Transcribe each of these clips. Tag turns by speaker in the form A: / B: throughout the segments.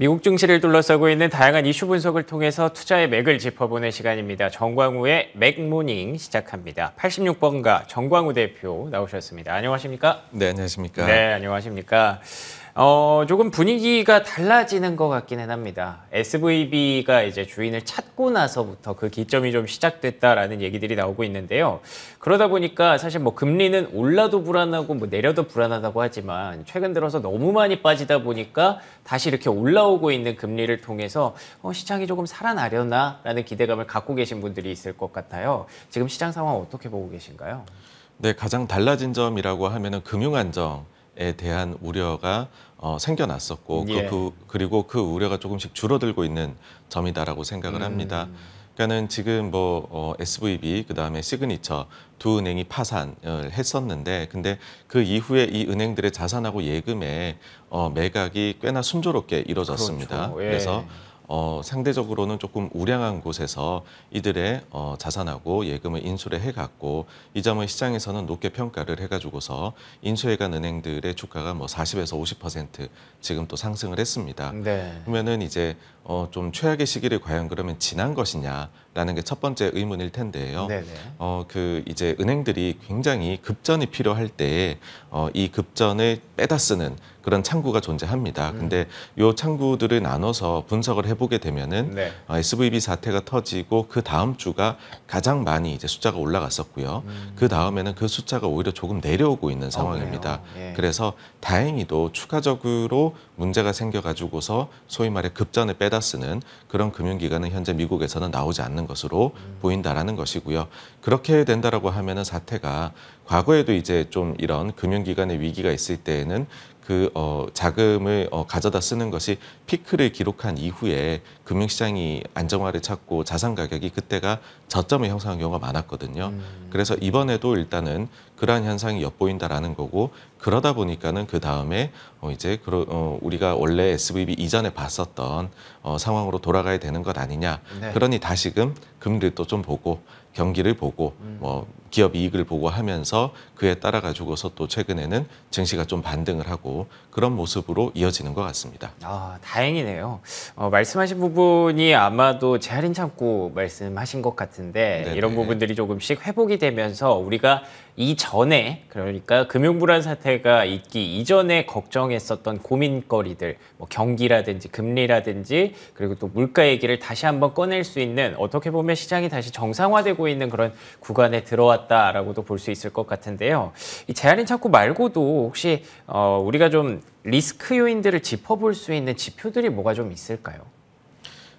A: 미국 증시를 둘러싸고 있는 다양한 이슈 분석을 통해서 투자의 맥을 짚어보는 시간입니다. 정광우의 맥모닝 시작합니다. 86번가 정광우 대표 나오셨습니다. 안녕하십니까?
B: 네, 안녕하십니까? 네,
A: 안녕하십니까? 어, 조금 분위기가 달라지는 것 같기는 합니다. SVB가 이제 주인을 찾고 나서부터 그 기점이 좀 시작됐다라는 얘기들이 나오고 있는데요. 그러다 보니까 사실 뭐 금리는 올라도 불안하고 뭐 내려도 불안하다고 하지만 최근 들어서 너무 많이 빠지다 보니까 다시 이렇게 올라오고 있는 금리를 통해서 어, 시장이 조금 살아나려나라는 기대감을 갖고 계신 분들이 있을 것 같아요. 지금 시장 상황 어떻게 보고 계신가요?
B: 네, 가장 달라진 점이라고 하면은 금융 안정. 에 대한 우려가 어, 생겨났었고 그 예. 그, 그, 그리고 그 우려가 조금씩 줄어들고 있는 점이다라고 생각을 음. 합니다. 그러니까는 지금 뭐 어, SVB 그다음에 시그니처 두 은행이 파산을 했었는데 근데 그 이후에 이 은행들의 자산하고 예금의 어, 매각이 꽤나 순조롭게 이루어졌습니다. 그렇죠. 예. 그래서 어, 상대적으로는 조금 우량한 곳에서 이들의 어, 자산하고 예금을 인수를 해갖고이 점을 시장에서는 높게 평가를 해가지고서 인수해간 은행들의 주가가 뭐 40에서 50% 지금 또 상승을 했습니다. 네. 그러면은 이제 어, 좀 최악의 시기를 과연 그러면 지난 것이냐라는 게 첫 번째 의문일 텐데요. 네, 네. 어, 그 이제 은행들이 굉장히 급전이 필요할 때에 어, 이 급전을 빼다 쓰는 그런 창구가 존재합니다. 음. 근데 요 창구들을 나눠서 분석을 해. 보 보게 되면은 네. SVB 어, 사태가 터지고 그 다음 주가 가장 많이 이제 숫자가 올라갔었고요. 음. 그 다음에는 그 숫자가 오히려 조금 내려오고 있는 어, 상황입니다. 예. 그래서 다행히도 추가적으로 문제가 생겨가지고서 소위 말해 급전에 빼다 쓰는 그런 금융기관은 현재 미국에서는 나오지 않는 것으로 음. 보인다라는 것이고요. 그렇게 된다라고 하면은 사태가 과거에도 이제 좀 이런 금융기관의 위기가 있을 때에는 그 어, 자금을 어, 가져다 쓰는 것이 피크를 기록한 이후에 금융시장이 안정화를 찾고 자산 가격이 그때가 저점을 형성한 경우가 많았거든요. 음. 그래서 이번에도 일단은 그러한 현상이 엿보인다라는 거고 그러다 보니까는 그 다음에 어, 이제 그러, 어, 우리가 원래 SVB 이전에 봤었던 어, 상황으로 돌아가야 되는 것 아니냐. 네. 그러니 다시금 금리를 또 좀 보고 경기를 보고 음. 뭐 기업 이익을 보고하면서 그에 따라 가지고서 또 최근에는 증시가 좀 반등을 하고 그런 모습으로 이어지는 것 같습니다.
A: 아 다행이네요.
B: 어, 말씀하신 부분이 아마도 재할인 창고
A: 말씀하신 것 같은데 네네. 이런 부분들이 조금씩 회복이 되면서 우리가 이전에 그러니까 금융 불안 사태가 있기 이전에 걱정했었던 고민거리들 뭐 경기라든지 금리라든지 그리고 또 물가 얘기를 다시 한번 꺼낼 수 있는 어떻게 보면 시장이 다시 정상화되고 있는 그런 구간에 들어왔. 모았다라고도 볼 수 있을 것 같은데요. 이 재활인 창고 말고도 혹시 어, 우리가 좀 리스크 요인들을 짚어볼 수 있는 지표들이 뭐가 좀 있을까요?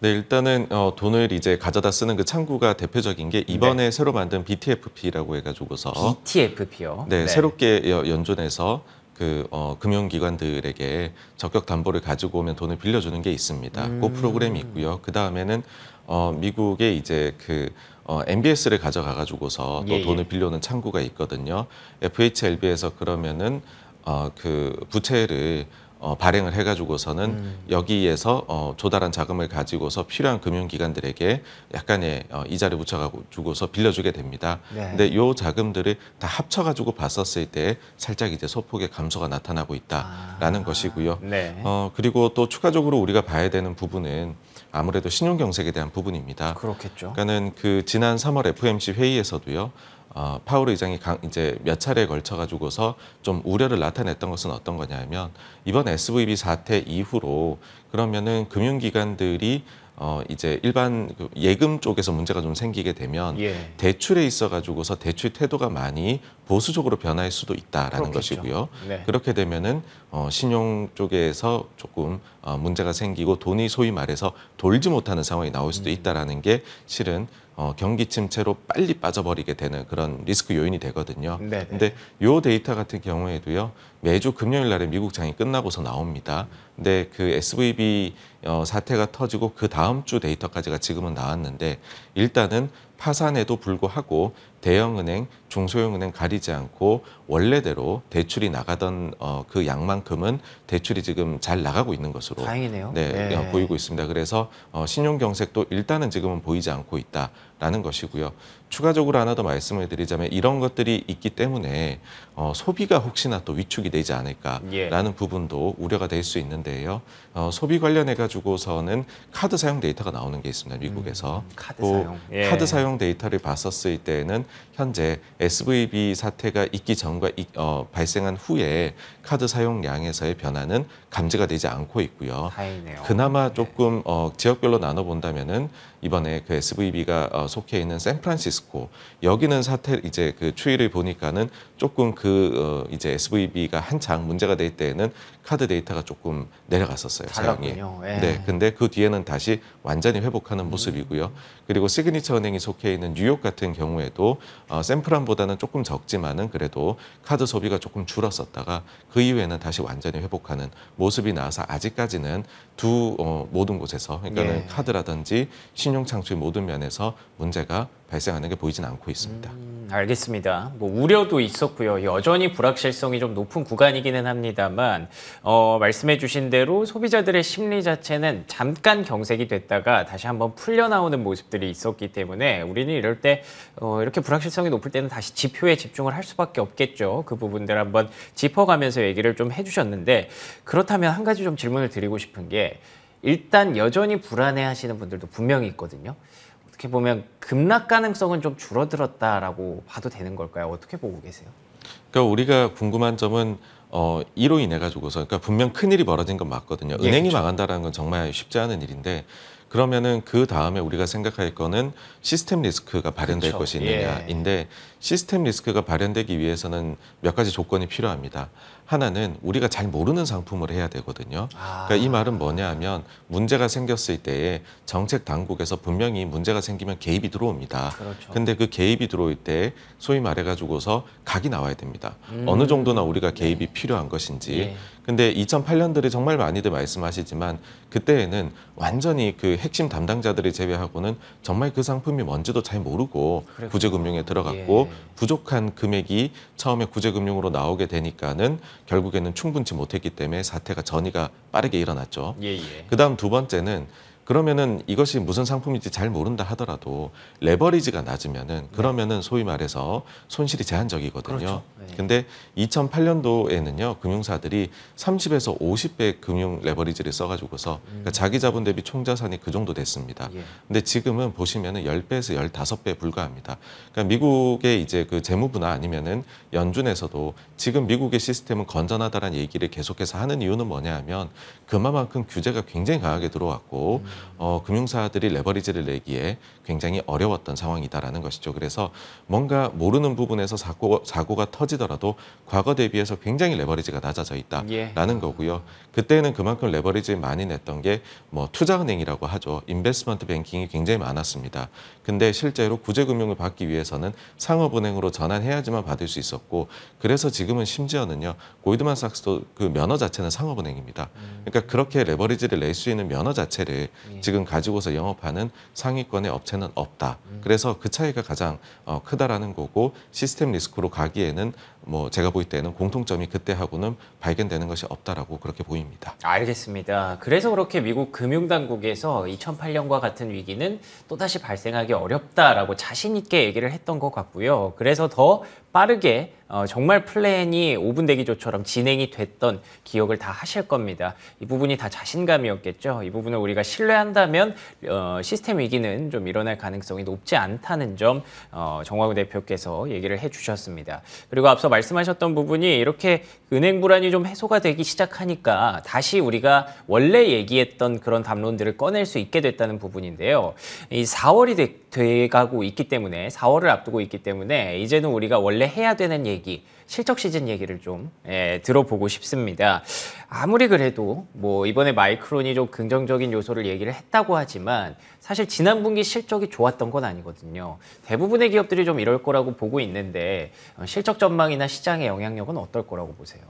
B: 네, 일단은 어, 돈을 이제 가져다 쓰는 그 창구가 대표적인 게 이번에 네. 새로 만든 BTFP라고 해가지고서 BTFP요. 네, 네. 새롭게 연존해서 그 어, 금융기관들에게 적격 담보를 가지고 오면 돈을 빌려주는 게 있습니다. 그 음. 그 프로그램이 있고요. 그 다음에는 어, 미국의 이제 그 어, MBS를 가져가 가지고서 또 예, 예, 돈을 빌려오는 창구가 있거든요. FHLB에서 그러면은 어, 그 부채를 어, 발행을 해가지고서는 음. 여기에서 어, 조달한 자금을 가지고서 필요한 금융기관들에게 약간의 어, 이자를 붙여가고 주고서 빌려주게 됩니다. 네. 근데 요 자금들을 다 합쳐가지고 봤었을 때 살짝 이제 소폭의 감소가 나타나고 있다라는 아. 것이고요. 네. 어, 그리고 또 추가적으로 우리가 봐야 되는 부분은 아무래도 신용경색에 대한 부분입니다. 그렇겠죠. 그러니까는 그 지난 3월 FOMC 회의에서도요. 어, 파울 의장이 강, 이제 몇 차례에 걸쳐 가지고서 좀 우려를 나타냈던 것은 어떤 거냐면 이번 SVB 사태 이후로 그러면은 금융기관들이 어 이제 일반 그 예금 쪽에서 문제가 좀 생기게 되면 예. 대출에 있어 가지고서 대출 태도가 많이 보수적으로 변할 수도 있다라는 그렇겠죠. 것이고요. 네. 그렇게 되면은 어 신용 쪽에서 조금 어, 문제가 생기고 돈이 소위 말해서 돌지 못하는 상황이 나올 수도 음. 있다라는 게 실은 어, 경기 침체로 빨리 빠져버리게 되는 그런 리스크 요인이 되거든요. 네네. 음, 네. 데요 데이터 같은 경우에도요. 매주 금요일 날에 미국 장이 끝나고서 나옵니다. 근데 그 SVB 어, 사태가 터지고 그 다음 주 데이터까지가 지금은 나왔는데 일단은 파산에도 불구하고 대형은행, 중소형은행 가리지 않고 원래대로 대출이 나가던 어, 그 양만큼은 대출이 지금 잘 나가고 있는 것으로 다행이네요. 네, 네. 어, 보이고 있습니다. 그래서 어, 신용 경색도 일단은 지금은 보이지 않고 있다라는 것이고요. 추가적으로 하나 더 말씀을 드리자면 이런 것들이 있기 때문에 어, 소비가 혹시나 또 위축이 되지 않을까라는 예. 부분도 우려가 될 수 있는데요. 어, 소비 관련해 가지고서는 카드 사용 데이터가 나오는 게 있습니다. 미국에서 음, 카드 그 사용 예. 카드 사용 데이터를 봤었을 때는 현재 SVB 사태가 있기 전과 어, 발생한 후에 카드 사용량에서의 변화는 감지가 되지 않고 있고요. 다행이네요. 그나마 네. 조금 어, 지역별로 나눠본다면은 이번에 그 SVB가 어, 속해 있는 샌프란시스코 여기는 사태 이제 그 추이를 보니까는 조금 그 어, 이제 SVB가 한창 문제가 될 때에는 카드 데이터가 조금 내려갔었어요. 사용이. 예. 네. 근데 그 뒤에는 다시 완전히 회복하는 모습이고요. 음. 그리고 시그니처 은행이 속해 있는 뉴욕 같은 경우에도 어, 샘플함보다는 조금 적지만은 그래도 카드 소비가 조금 줄었었다가 그 이후에는 다시 완전히 회복하는 모습이 나와서 아직까지는 두 어, 모든 곳에서 그러니까는 예. 카드라든지 신용 창출 모든 면에서 문제가 발생하는 게 보이진 않고 있습니다. 음, 알겠습니다. 뭐 우려도
A: 있었고요. 여전히 불확실성이 좀 높은 구간이기는 합니다만 어, 말씀해주신 대로 소비자들의 심리 자체는 잠깐 경색이 됐다가 다시 한번 풀려 나오는 모습들이 있었기 때문에 우리는 이럴 때 어, 이렇게 불확실성이 높을 때는 다시 지표에 집중을 할 수밖에 없겠죠. 그 부분들 한번 짚어가면서 얘기를 좀 해주셨는데 그렇다면 한 가지 좀 질문을 드리고 싶은 게 일단 여전히 불안해하시는 분들도 분명히 있거든요. 어떻게 보면 급락 가능성은 좀 줄어들었다라고 봐도 되는 걸까요? 어떻게 보고 계세요?
B: 그러니까 우리가 궁금한 점은 어, 이로 인해 가지고서 그러니까 분명 큰 일이 벌어진 건 맞거든요. 예, 은행이 그렇죠. 망한다라는 건 정말 쉽지 않은 일인데 그러면은 그 다음에 우리가 생각할 거는 시스템 리스크가 발현될 그렇 것이 있느냐인데 예. 시스템 리스크가 발현되기 위해서는 몇 가지 조건이 필요합니다. 하나는 우리가 잘 모르는 상품을 해야 되거든요. 아. 그러니까 이 말은 뭐냐 하면 문제가 생겼을 때에 정책 당국에서 분명히 문제가 생기면 개입이 들어옵니다. 그렇죠. 근데 그 개입이 들어올 때 소위 말해 가지고서 각이 나와야 됩니다. 음. 어느 정도나 우리가 개입이 네. 필요한 것인지 예. 근데 2008년들이 정말 많이들 말씀하시지만 그때에는 완전히 그 핵심 담당자들이 제외하고는 정말 그 상품이 뭔지도 잘 모르고 그렇군요. 구제금융에 들어갔고 예. 부족한 금액이 처음에 구제금융으로 나오게 되니까는 결국에는 충분치 못했기 때문에 사태가 전이가 빠르게 일어났죠. 예, 예. 그다음 두 번째는 그러면은 이것이 무슨 상품인지 잘 모른다 하더라도 레버리지가 낮으면은 네. 그러면은 소위 말해서 손실이 제한적이거든요. 그렇죠. 네. 근데 2008년도에는요 금융사들이 30에서 50배 금융 레버리지를 써가지고서 그러니까 음. 자기 자본 대비 총자산이 그 정도 됐습니다. 예. 근데 지금은 보시면은 10배에서 1 5배 불과합니다. 그러니까 미국의 이제 그 재무부나 아니면은 연준에서도 지금 미국의 시스템은 건전하다라는 얘기를 계속해서 하는 이유는 뭐냐 하면 그만큼 규제가 굉장히 강하게 들어왔고 음. 어, 금융사들이 레버리지를 내기에 굉장히 어려웠던 상황이다라는 것이죠. 그래서 뭔가 모르는 부분에서 사고, 사고가 터지더라도 과거 대비해서 굉장히 레버리지가 낮아져 있다라는 예. 거고요. 그때는 그만큼 레버리지 많이 냈던 게 뭐 투자은행이라고 하죠. 인베스먼트 뱅킹이 굉장히 많았습니다. 근데 실제로 구제금융을 받기 위해서는 상업은행으로 전환해야지만 받을 수 있었고 그래서 지금은 심지어는요. 골드만삭스도 그 면허 자체는 상업은행입니다. 음. 그러니까 그렇게 레버리지를 낼 수 있는 면허 자체를 예. 지금 가지고서 영업하는 상위권의 업체는 없다. 음. 그래서 그 차이가 가장 어, 크다라는 거고 시스템 리스크로 가기에는 뭐 제가 볼 때는 공통점이 그때하고는 발견되는 것이 없다라고 그렇게 보입니다.
A: 알겠습니다. 그래서 그렇게 미국 금융당국에서 2008년과 같은 위기는 또다시 발생하기 어렵다라고 자신 있게 얘기를 했던 것 같고요. 그래서 더 빠르게 어, 정말 플랜이 5분 대기조처럼 진행이 됐던 기억을 다 하실 겁니다. 이 부분이 다 자신감이었겠죠. 이 부분을 우리가 신뢰한다면 어, 시스템 위기는 좀 일어날 가능성이 높지 않다는 점 어, 정화구 대표께서 얘기를 해주셨습니다. 그리고 앞서 말씀하셨던 부분이 이렇게 은행 불안이 좀 해소가 되기 시작하니까 다시 우리가 원래 얘기했던 그런 담론들을 꺼낼 수 있게 됐다는 부분인데요. 이 4월이 되, 돼가고 있기 때문에 4월을 앞두고 있기 때문에 이제는 우리가 원래 해야 되는 얘기 실적 시즌 얘기를 좀 예, 들어보고 싶습니다. 아무리 그래도 뭐 이번에 마이크론이 좀 긍정적인 요소를 얘기를 했다고 하지만 사실 지난 분기 실적이 좋았던 건 아니거든요. 대부분의 기업들이 좀 이럴 거라고 보고 있는데 어, 실적 전망이나 시장의 영향력은 어떨 거라고 보세요?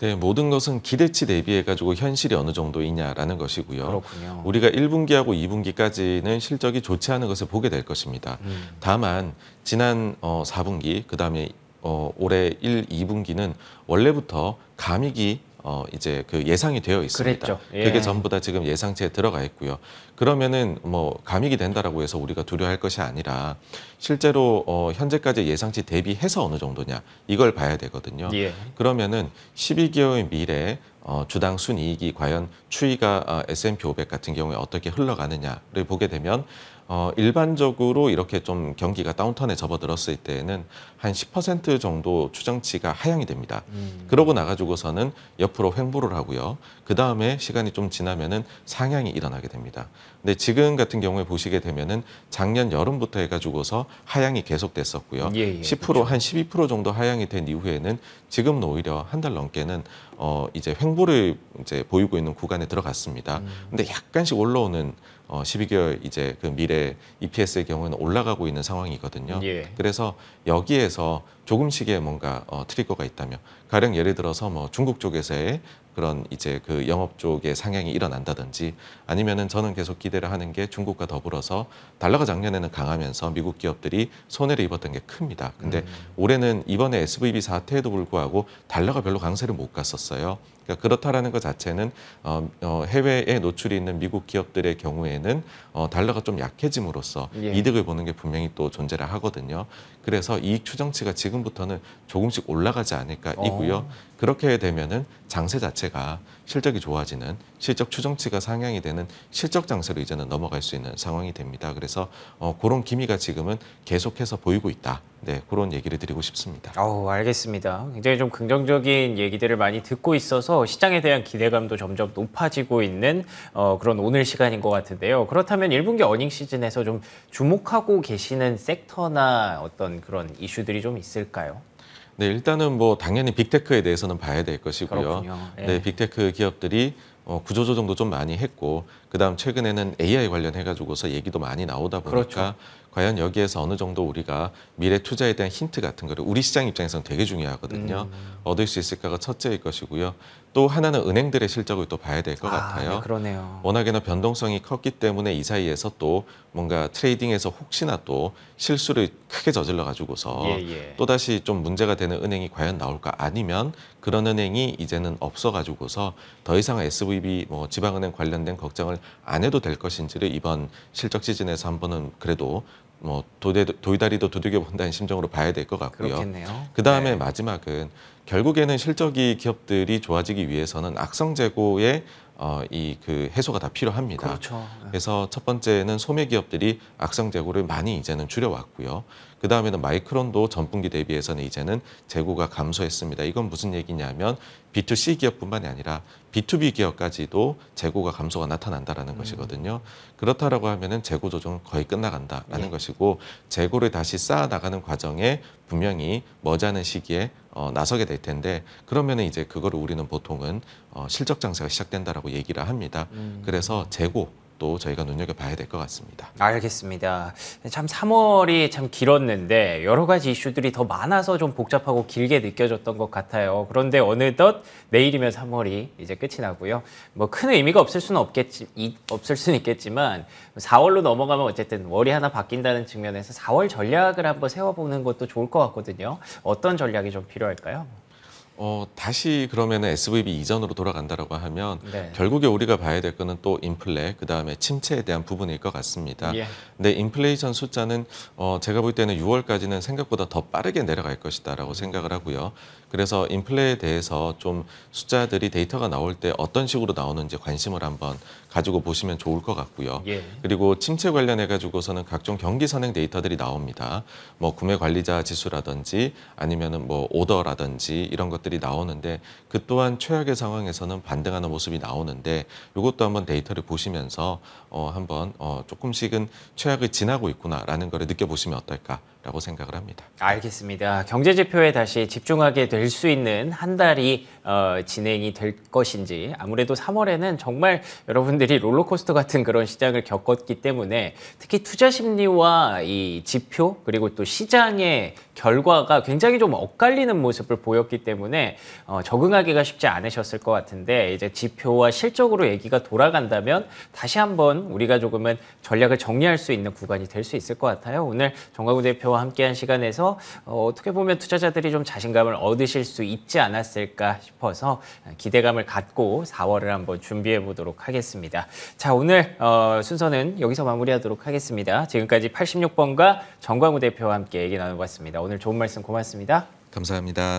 B: 네, 모든 것은 기대치 대비해 가지고 현실이 어느 정도 이냐라는 것이고요. 그렇군요. 우리가 1분기하고 2분기까지는 실적이 좋지 않은 것을 보게 될 것입니다. 음. 다만 지난 어 4분기, 그다음에 어, 올해 1, 2분기는 원래부터 감익이 어, 이제 그 예상이 되어 있습니다. 예. 그게 전부 다 지금 예상치에 들어가 있고요. 그러면은 뭐 감익이 된다라고 해서 우리가 두려워할 것이 아니라 실제로 어, 현재까지 예상치 대비해서 어느 정도냐 이걸 봐야 되거든요. 예. 그러면은 12개월 미래 어, 주당 순이익이 과연 추이가 어, S&P 500 같은 경우에 어떻게 흘러가느냐를 보게 되면 어, 일반적으로 이렇게 좀 경기가 다운턴에 접어들었을 때에는 한 10% 정도 추정치가 하향이 됩니다. 음. 그러고 나가지고서는 옆으로 횡보를 하고요. 그 다음에 시간이 좀 지나면은 상향이 일어나게 됩니다. 근데 지금 같은 경우에 보시게 되면은 작년 여름부터 해가지고서 하향이 계속됐었고요. 예, 예, 10%한 그렇죠. 한12% 정도 하향이 된 이후에는 지금 오히려 한 달 넘게는 어, 이제 횡보를 이제 보이고 있는 구간에 들어갔습니다. 음. 근데 약간씩 올라오는 어 12개월 이제 그 미래 EPS의 경우는 올라가고 있는 상황이거든요. 예. 그래서 여기에서 조금씩의 뭔가 어, 트리거가 있다면 가령 예를 들어서 뭐 중국 쪽에서의 그런 이제 그 영업 쪽의 상향이 일어난다든지 아니면은 저는 계속 기대를 하는 게 중국과 더불어서 달러가 작년에는 강하면서 미국 기업들이 손해를 입었던 게 큽니다. 근데 음. 올해는 이번에 SVB 사태에도 불구하고 달러가 별로 강세를 못 갔었어요. 그러니까 그렇다라는 것 자체는 어, 어, 해외에 노출이 있는 미국 기업들의 경우에는 어, 달러가 좀 약해짐으로써 예. 이득을 보는 게 분명히 또 존재를 하거든요. 그래서 이익 추정치가 지금부터는 조금씩 올라가지 않을까 이 어. 되고요. 그렇게 되면은 장세 자체가 실적이 좋아지는 실적 추정치가 상향이 되는 실적 장세로 이제는 넘어갈 수 있는 상황이 됩니다. 그래서 어, 그런 기미가 지금은 계속해서 보이고 있다. 네, 그런 얘기를 드리고 싶습니다. 어,
A: 알겠습니다. 굉장히 좀 긍정적인 얘기들을 많이 듣고 있어서 시장에 대한 기대감도 점점 높아지고 있는 어, 그런 오늘 시간인 것 같은데요. 그렇다면 1분기 어닝 시즌에서 좀 주목하고 계시는 섹터나 어떤 그런 이슈들이 좀 있을까요?
B: 네, 일단은 뭐 당연히 빅테크에 대해서는 봐야 될 것이고요. 네. 네, 빅테크 기업들이 어, 구조조정도 좀 많이 했고 그다음 최근에는 AI 관련해 가지고서 얘기도 많이 나오다 보니까 그렇죠. 과연 여기에서 어느 정도 우리가 미래 투자에 대한 힌트 같은 거를 우리 시장 입장에서는 되게 중요하거든요. 음. 얻을 수 있을까가 첫째일 것이고요. 또 하나는 은행들의 실적을 또 봐야 될것 아, 같아요. 네, 그러네요. 워낙에나 변동성이 컸기 때문에 이 사이에서 또 뭔가 트레이딩에서 혹시나 또 실수를 크게 저질러 가지고서 예, 예. 또 다시 좀 문제가 되는 은행이 과연 나올까 아니면 그런 은행이 이제는 없어 가지고서 더 이상 SVB 뭐 지방은행 관련된 걱정을 안 해도 될 것인지를 이번 실적 시즌에서 한번은 그래도 뭐 도대, 도이다리도 두들겨 본다는 심정으로 봐야 될 것 같고요. 그렇겠네요. 그다음에 네. 마지막은 결국에는 실적이 기업들이 좋아지기 위해서는 악성 재고의 어, 이 그 해소가 다 필요합니다. 그렇죠. 네. 그래서 첫 번째는 소매 기업들이 악성 재고를 많이 이제는 줄여왔고요. 그 다음에는 마이크론도 전분기 대비해서는 이제는 재고가 감소했습니다. 이건 무슨 얘기냐면 B2C 기업뿐만이 아니라 B2B 기업까지도 재고가 감소가 나타난다라는 음. 것이거든요. 그렇다라고 하면은 재고 조정은 거의 끝나간다라는 예. 것이고 재고를 다시 쌓아 나가는 과정에 분명히 머지않은 시기에 어, 나서게 될 텐데 그러면은 이제 그걸 우리는 보통은 어, 실적 장세가 시작된다라고 얘기를 합니다. 음. 그래서 재고 또 저희가 눈여겨봐야 될 것 같습니다. 알겠습니다.
A: 참 3월이 참 길었는데 여러 가지 이슈들이 더 많아서 좀 복잡하고 길게 느껴졌던 것 같아요. 그런데 어느덧 내일이면 3월이 이제 끝이 나고요. 뭐 큰 의미가 없을 수는 없겠지, 없을 수는 있겠지만 4월로 넘어가면 어쨌든 월이 하나 바뀐다는 측면에서 4월 전략을 한번 세워보는 것도 좋을 것 같거든요. 어떤 전략이 좀
B: 필요할까요? 어, 다시 그러면 SVB 이전으로 돌아간다라고 하면 네. 결국에 우리가 봐야 될 거는 또 인플레, 그 다음에 침체에 대한 부분일 것 같습니다. 예. 근데 인플레이션 숫자는 어, 제가 볼 때는 6월까지는 생각보다 더 빠르게 내려갈 것이다라고 생각을 하고요. 그래서 인플레에 대해서 좀 숫자들이 데이터가 나올 때 어떤 식으로 나오는지 관심을 한번 가지고 보시면 좋을 것 같고요. 예. 그리고 침체 관련해 가지고서는 각종 경기 선행 데이터들이 나옵니다. 뭐 구매 관리자 지수라든지 아니면은 뭐 오더라든지 이런 것들이 나오는데 그 또한 최악의 상황에서는 반등하는 모습이 나오는데 이것도 한번 데이터를 보시면서 어 한번 어 조금씩은 최악을 지나고 있구나라는 걸 느껴보시면 어떨까 라고 생각을 합니다.
A: 알겠습니다. 경제 지표에 다시 집중하게 될 수 있는 한 달이 어, 진행이 될 것인지 아무래도 3월에는 정말 여러분들이 롤러코스터 같은 그런 시장을 겪었기 때문에 특히 투자 심리와 이 지표 그리고 또 시장의 결과가 굉장히 좀 엇갈리는 모습을 보였기 때문에 어, 적응하기가 쉽지 않으셨을 것 같은데 이제 지표와 실적으로 얘기가 돌아간다면 다시 한번 우리가 조금은 전략을 정리할 수 있는 구간이 될 수 있을 것 같아요. 오늘 정광우 대표와 함께한 시간에서 어, 어 떻게 보면 투자자들이 좀 자신감을 얻으실 수 있지 않았을까 싶어서 기대감을 갖고 4월을 한번 준비해 보도록 하겠습니다. 자 오늘 어, 순서는 여기서 마무리하도록 하겠습니다. 지금까지 86번과 정광우 대표와 함께 얘기 나눠봤습니다. 오늘 좋은 말씀 고맙습니다.
B: 감사합니다.